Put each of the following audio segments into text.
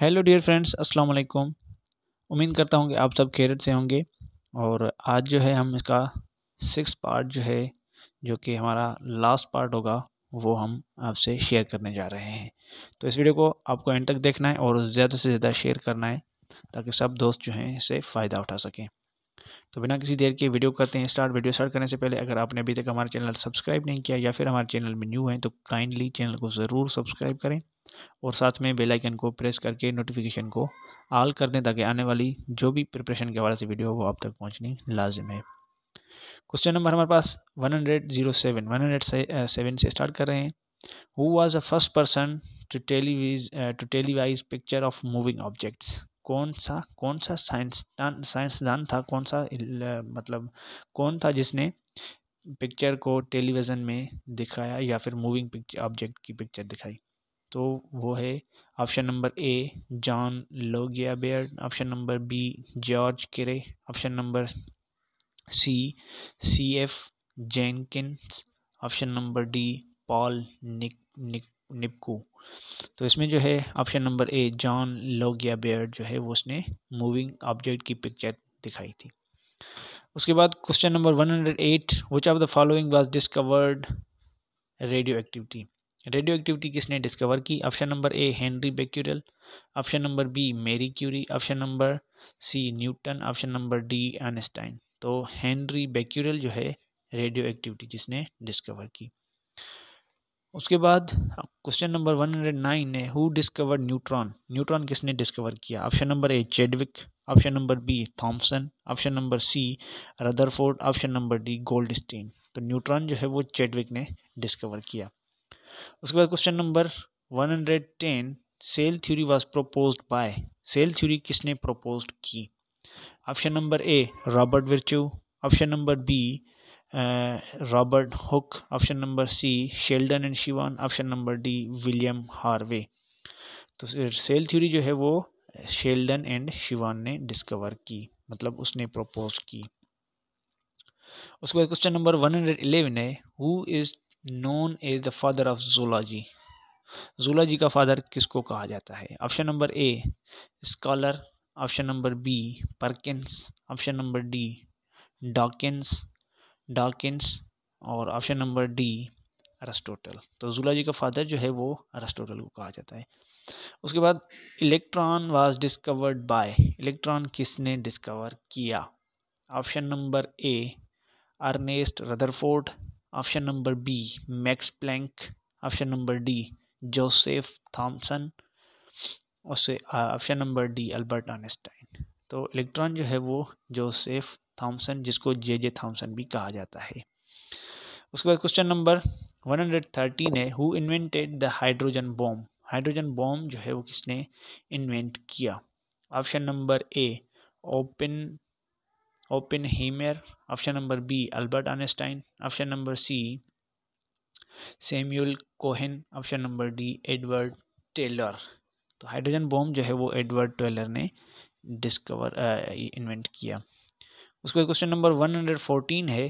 hello dear friends अस्सलाम वालेकुम उम्मीद करता हूँ कि आप सब खैरत से होंगे और आज जो है हम इसका सिक्स पार्ट जो है जो कि हमारा लास्ट पार्ट होगा वो हम आपसे शेयर करने जा रहे हैं तो इस वीडियो को आपको एंड तक देखना है और ज़्यादा से ज़्यादा शेयर करना है ताकि सब दोस्त जो हैं इससे फ़ायदा उठा सकें तो बिना किसी देर के वीडियो करते हैं स्टार्ट वीडियो स्टार्ट करने से पहले अगर आपने अभी तक हमारे चैनल सब्सक्राइब नहीं किया या फिर हमारे चैनल में न्यू है तो काइंडली चैनल को ज़रूर सब्सक्राइब करें और साथ में बेल आइकन को प्रेस करके नोटिफिकेशन को ऑल कर दें ताकि आने वाली जो भी प्रिपरेशन के हवाले से वीडियो हो वो आप तक पहुँचनी लाजिम है क्वेश्चन नंबर हमारे पास one hundred zero seven one hundred seven से स्टार्ट कर रहे हैं who was the first person to televise to televise picture of moving objects कौन सा कौन सा साइंसदान साइंसदान था कौन सा मतलब कौन था जिसने पिक्चर को टेलीविज़न में दिखाया या फिर मूविंग पिक्चर ऑब्जेक्ट की पिक्चर दिखाई तो वो है option number A John Logie Baird option number B George Carey option number C C F Jenkins option number D Paul Nick Nick Nipkow तो इसमें जो है option number A John Logie Baird जो है वो उसने मूविंग ऑब्जेक्ट की picture दिखाई थी उसके बाद question number one hundred eight which of the following was discovered radioactivity radioactivity किसने डिस्कवर की option number A Henri Becquerel option number B Marie Curie option number C Newton option number D Einstein तो Henri Becquerel जो है radioactivity जिसने discover की उसके बाद question number one hundred nine है हु डिस्कवर न्यूट्रॉन न्यूट्रॉन किसने discover किया option number A Chadwick option number B Thomson option number C Rutherford option number D gold तो न्यूट्रॉन जो है वो चेडविक ने डिस्कवर किया उसके बाद question number one hundred ten cell theory was propose by cell theory किसने propose की option number A Robert Virchow option number B Robert Hooke option number C Schleiden and Schwann option number D William Harvey तो cell theory जो है वो Sheldon and Shivan ने discover की मतलब उसने प्रपोज की उसके बाद question number one hundred eleven है who is known as the father of zoology zoology का फादर किसको कहा जाता है option number A scholar option number B Perkins option number D Dawkins Darkins और ऑप्शन नंबर डी अरस्टोटल तो zoology का father जो है वो अरस्टोटल को कहा जाता है उसके बाद electron was discovered by electron किसने डिस्कवर किया option number A Ernest Rutherford option number B Max Planck option number D Joseph Thomson उससे option number D Albert Einstein तो इलेक्ट्रॉन जो है वो जोसेफ थॉमसन जिसको जे जे थॉमसन भी कहा जाता है उसके बाद question number one hundred thirteen है who invented the hydrogen bomb hydrogen bomb जो है वो किसने इन्वेंट किया option number A open Oppenheimer option number B Albert Einstein option number C Samuel Cohen option number D Edward Teller तो hydrogen bomb जो है वो Edward Teller ने डिस्कवर इन्वेंट uh, किया उसके बाद question number one hundred fourteen है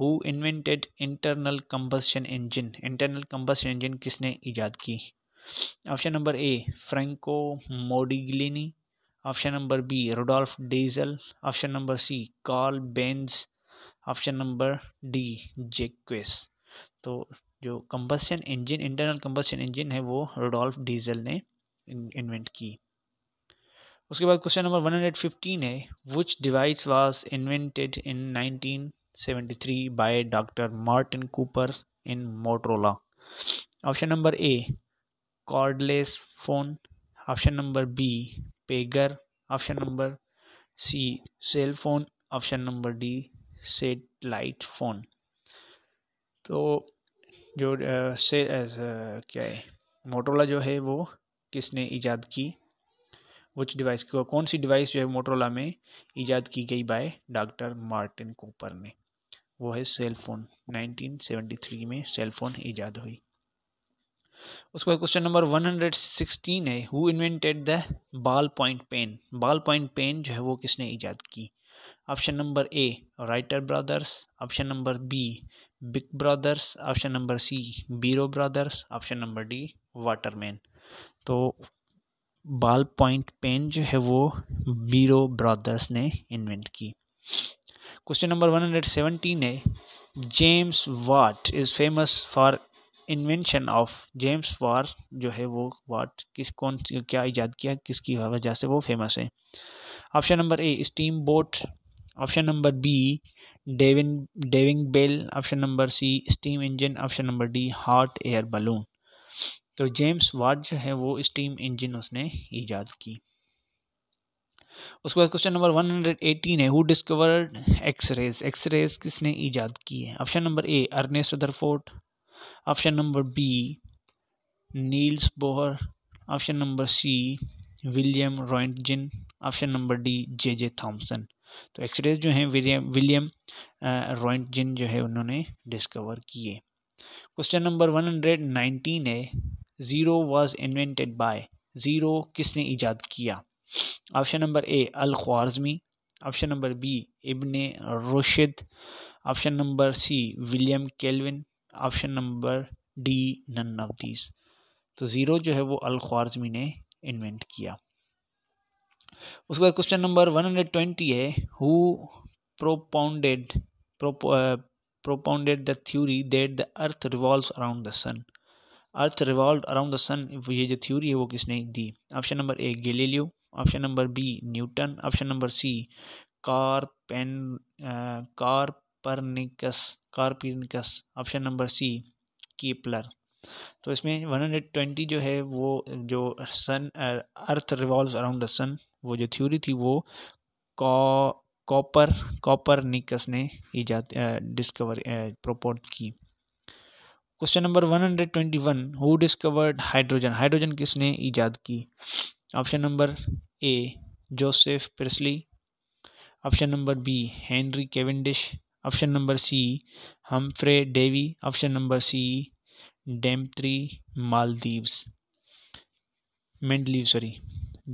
who invented internal combustion engine internal combustion engine किसने ईजाद की option number A Franco Modigliani option number B Rudolf Diesel option number C Karl Benz option number D Jacques तो जो combustion engine internal combustion engine है वो Rudolf Diesel ने invent की उसके बाद question number one hundred fifteen है which device was invented in nineteen seventy three by doctor Martin Cooper in Motorola option number A cordless phone option number B pager option number C cell phone option number D satellite phone तो जो आ, से आ, क्या है Motorola जो है वो किसने ईजाद की वच डिवाइस को कौन सी डिवाइस जो है मोटरोला में ईजाद की गई बाय डॉक्टर मार्टिन कोपर ने वो है सेल फ़ोन थ्री में सेल फ़ोन ईजाद हुई उसके बाद क्वेश्चन नंबर सिक्सटीन है who invented the ballpoint pen ballpoint pen जो है वो किसने ईजाद की option number A Writer brothers option number B Big brothers option number C Biro brothers option number D Waterman तो ballpoint pen जो है वो बीरो ब्रदर्स ने इन्वेंट की question number one hundred seventeen है James Watt is famous for invention of James Watt जो है वो वाट किस कौन क्या ईजाद किया किसकी वजह से वो फेमस है option number A steamboat option number B diving diving bell option number C steam engine option number D hot air balloon तो जेम्स वाट जो है वो स्टीम इंजन उसने ईजाद की उसके बाद क्वेश्चन नंबर 118 है हु डिस्कवर्ड एक्स रेज किसने ईजाद की है option number A Ernest Rutherford option number B Niels Bohr option number C William Roentgen option number D J J Thomson तो एक्सरेज जो हैं विलियम विलियम uh, जो है उन्होंने डिस्कवर किए क्वेश्चन नंबर 119 है zero was invented by zero किसने ईजाद किया option number A Al Khwarizmi option number B Ibn Rushd option number C William Kelvin option number D none of these तो zero जो है वो अल ख्वारजमी ने इन्वेंट किया उसके बाद question number one hundred twenty है who propounded propounded the theory that the earth revolve around the sun earth revolve around the sun ये जो थ्योरी है वो किसने दी option number A Galileo option number B Newton option number C कारपेन Copernicus Copernicus option number C Kepler तो इसमें one hundred twenty जो है वो जो sun earth revolve around the sun वो जो थ्योरी थी वो कॉपर कॉपर निकस ने ईजाद डिस्कवर प्रपोर्ट की question number one hundred twenty one who discovered hydrogen hydrogen किसने ईजाद की option number A Joseph Priestley option number B Henry Cavendish option number C Humphry Davy option number C Dmitri Maldives Mendeleev sorry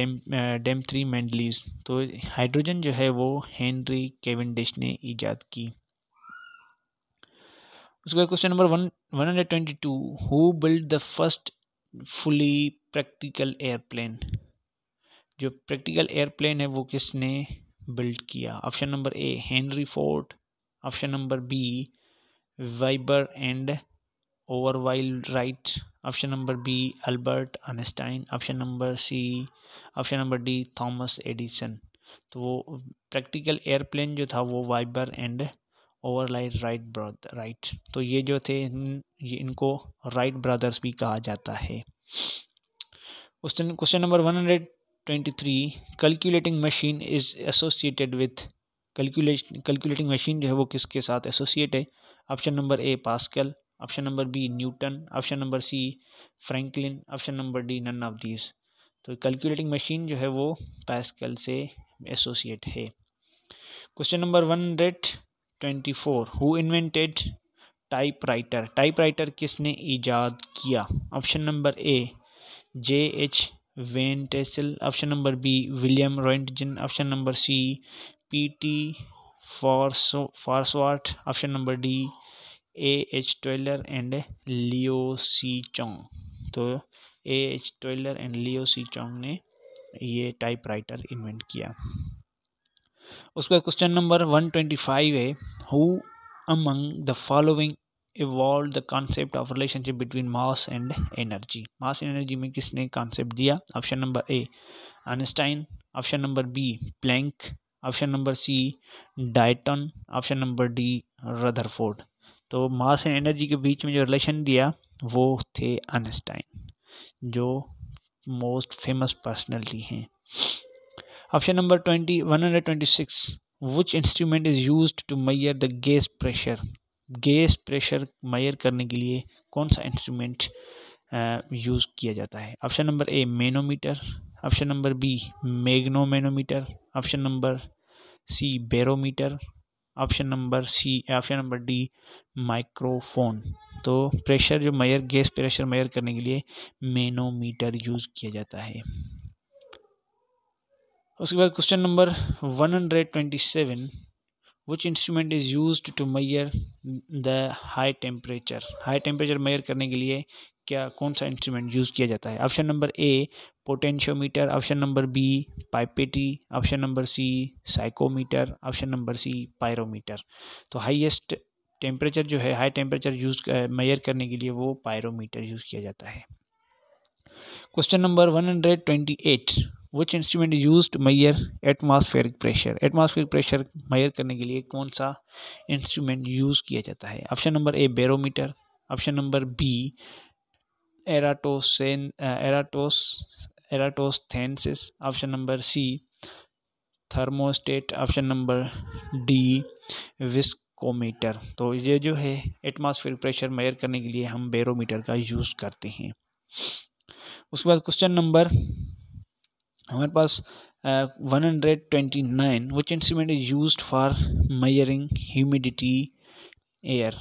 डेम Dmitri Mendeleevs तो hydrogen जो है वो Henry केविंडिश ने ईजाद की उसके बाद question number one one hundred twenty two who build the first fully practical airplane जो प्रैक्टिकल एयरप्लेन है वो किसने बिल्ड किया option number A Henry Ford option number B Wilbur and Orville Wright Wright option number B Albert Einstein option number C option number D Thomas Edison तो वो practical airplane जो था वो Wilbur and Orville Wrights Wright brother Wright तो ये जो थे ये इनको राइट ब्रदर्स भी कहा जाता है question question number one hundred twenty three calculating machine is associated with calculation calculating machine जो है वो किसके साथ एसोसिएट है option number A Pascal option number B Newton option number C Franklin option number D none of these तो calculating machine जो है वो पास्कल से एसोसिएट है question number one hundred twenty four who invented typewriter typewriter किसने ईजाद किया option number ए जे H Van Tassel option number B William Roentgen option number C P T फॉर्सो फॉर्सवाट option number D A H ट्वेलर and Leo C Chong तो A H ट्वेलर and Leo C चोंग ने ये टाइपराइटर इन्वेंट किया उसका question number one twenty five है who among the following evolve the concept of relationship between mass and energy mass and energy में किसने concept दिया option number A Einstein option number B Planck option number C Dalton option number D Rutherford तो mass and energy के बीच में जो relation दिया वो थे आइंस्टाइन जो मोस्ट फेमस पर्सनैलिटी हैं number twenty one hundred twenty six which used is use to measure the gas pressure measure करने के लिए कौन सा इंस्ट्रूमेंट यूज़ uh, किया जाता है option number A manometer option number B magnomanometer option number C barometer option number C option number D microphone तो pressure जो मैयर गैस प्रेशर मैयर करने के लिए मेनोमीटर यूज़ किया जाता है उसके बाद question number one hundred twenty seven which instrument is use to measure the high temperature high temperature measure करने के लिए क्या कौन सा इंस्ट्रूमेंट यूज़ किया जाता है option number A potentiometer option number B pipette option number C psychometer option number C pyrometer तो हाईएस्ट टेम्परेचर जो है हाई टेम्परेचर यूज़ मैयर करने के लिए वो पायरोमीटर यूज़ किया जाता है question number one hundred twenty eight which instrument use measure atmospheric pressure atmospheric pressure measure करने के लिए कौन सा इंस्ट्रूमेंट यूज़ किया जाता है option number A barometer option number B एराटोसेन एराटोस Eratosthenes option number C thermostat option number D viscometer तो ये जो है एटमॉस्फेयर प्रेशर मेयर करने के लिए हम बैरोमीटर का यूज़ करते हैं उसके बाद क्वेश्चन नंबर हमारे पास one hundred twenty nine which instrument is use for measuring humidity air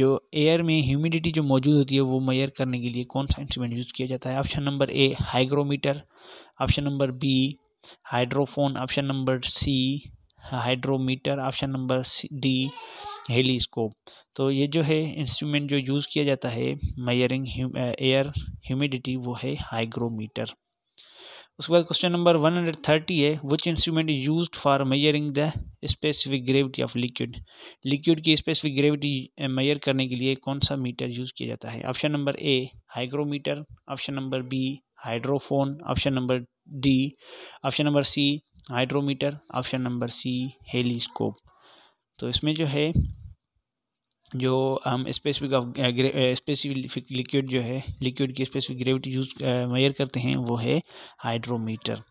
जो एयर में ह्यूमिडिटी जो मौजूद होती है वो मैयर करने के लिए कौन सा इंस्ट्रूमेंट यूज़ किया जाता है option number A hygrometer option number B hydrophone option number C hydrometer option number D helioscope तो ये जो है इंस्ट्रूमेंट जो यूज़ किया जाता है मयरिंग एयर ह्यूमिडिटी वो है हाइग्रोमीटर उसके बाद question number one hundred thirty है which instrument is use for measuring the specific gravity of liquid liquid की स्पेसिफिक ग्रेविटी मेजर करने के लिए कौन सा मीटर यूज़ किया जाता है option number A hygrometer option number B hydrophone option number D option number C hydrometer option number C helioscope तो इसमें जो है जो हम स्पेसिफिक ऑफ स्पेसिफिक लिक्विड जो है लिक्विड की स्पेसिफिक ग्रेविटी यूज मेयर करते हैं वो है हाइड्रोमीटर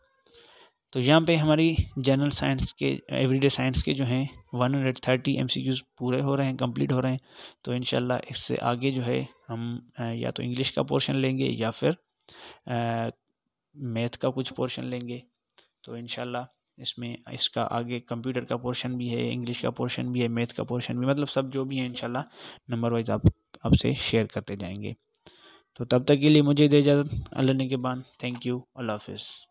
तो यहाँ पे हमारी जनरल साइंस के एवरीडे साइंस के जो हैं 130 एमसीक्यूज पूरे हो रहे हैं कंप्लीट हो रहे हैं तो इन इससे आगे जो है हम uh, या तो इंग्लिश का पोर्शन लेंगे या फिर मैथ uh, का कुछ पोर्शन लेंगे तो इनशाला इसमें इसका आगे कंप्यूटर का पोर्शन भी है इंग्लिश का पोर्शन भी है मैथ का पोर्शन भी मतलब सब जो भी है इंशाल्लाह नंबर वाइज आप आपसे शेयर करते जाएंगे तो तब तक के लिए मुझे दे इजाज़त अल्लाह के बाद थैंक यू अल्लाह हाफिज़